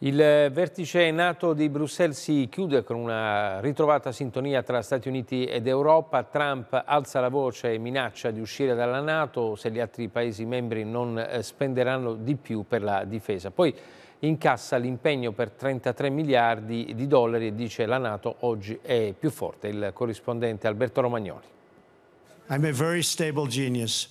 Il vertice NATO di Bruxelles si chiude con una ritrovata sintonia tra Stati Uniti ed Europa. Trump alza la voce e minaccia di uscire dalla NATO se gli altri Paesi membri non eh, spenderanno di più per la difesa. Poi incassa l'impegno per 33 miliardi di dollari e dice la NATO oggi è più forte. Il corrispondente Alberto Romagnoli.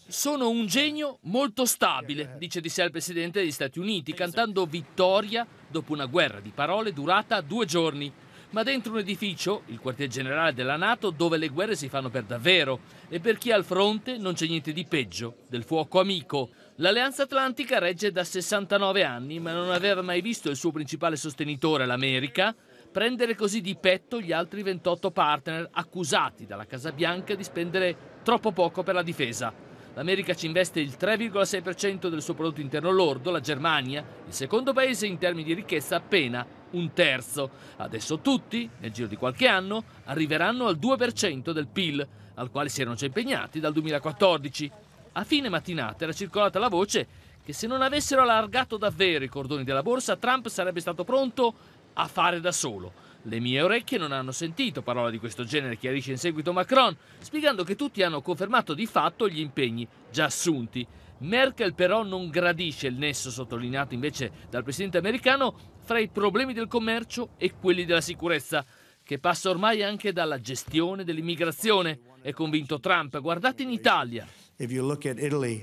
Sono un genio molto stabile, dice di sé il presidente degli Stati Uniti, cantando vittoria dopo una guerra di parole durata due giorni. Ma dentro un edificio, il quartier generale della Nato, dove le guerre si fanno per davvero e per chi è al fronte non c'è niente di peggio del fuoco amico. L'Alleanza Atlantica regge da 69 anni, ma non aveva mai visto il suo principale sostenitore, l'America, prendere così di petto gli altri 28 partner accusati dalla Casa Bianca di spendere troppo poco per la difesa. L'America ci investe il 3,6% del suo prodotto interno lordo, la Germania, il secondo paese in termini di ricchezza, appena un terzo. Adesso tutti, nel giro di qualche anno, arriveranno al 2% del PIL, al quale si erano già impegnati dal 2014. A fine mattinata era circolata la voce che se non avessero allargato davvero i cordoni della borsa, Trump sarebbe stato pronto a fare da solo. Le mie orecchie non hanno sentito parole di questo genere, chiarisce in seguito Macron, spiegando che tutti hanno confermato di fatto gli impegni già assunti. Merkel però non gradisce il nesso sottolineato invece dal presidente americano fra i problemi del commercio e quelli della sicurezza, che passa ormai anche dalla gestione dell'immigrazione. È convinto Trump, guardate in Italia.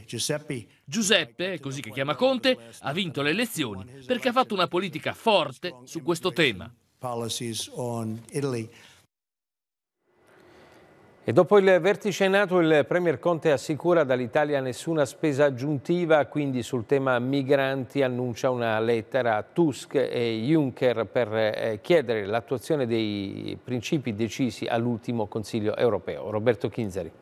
Giuseppe, Giuseppe, così che chiama Conte, ha vinto le elezioni perché ha fatto una politica forte su questo tema policies on Italy. E dopo il vertice NATO il Premier Conte assicura dall'Italia nessuna spesa aggiuntiva, quindi sul tema migranti annuncia una lettera a Tusk e Juncker per eh, chiedere l'attuazione dei principi decisi all'ultimo Consiglio europeo. Roberto Chinzeri.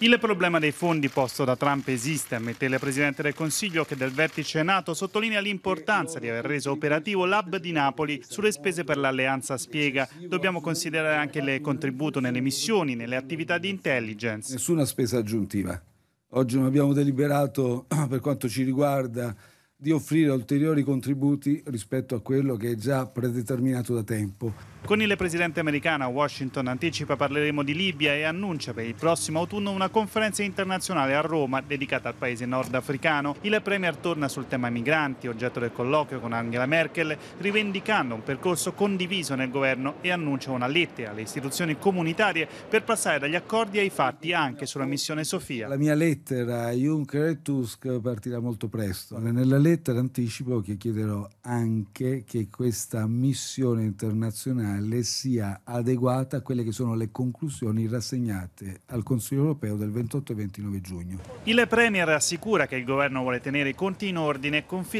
Il problema dei fondi posto da Trump esiste, ammette il Presidente del Consiglio che del vertice NATO sottolinea l'importanza di aver reso operativo l'hub di Napoli sulle spese per l'alleanza spiega. Dobbiamo considerare anche il contributo nelle missioni, nelle attività di intelligence. Nessuna spesa aggiuntiva. Oggi non abbiamo deliberato, per quanto ci riguarda, di offrire ulteriori contributi rispetto a quello che è già predeterminato da tempo. Con il presidente americano a Washington anticipa parleremo di Libia e annuncia per il prossimo autunno una conferenza internazionale a Roma dedicata al paese nordafricano. Il premier torna sul tema migranti, oggetto del colloquio con Angela Merkel, rivendicando un percorso condiviso nel governo e annuncia una lettera alle istituzioni comunitarie per passare dagli accordi ai fatti anche sulla missione Sofia. La mia lettera a Juncker e Tusk partirà molto presto. Nella lettera anticipo che chiederò anche che questa missione internazionale sia adeguata a quelle che sono le conclusioni rassegnate al Consiglio europeo del 28 e 29 giugno. Il Premier assicura che il governo vuole tenere i conti in ordine, confidando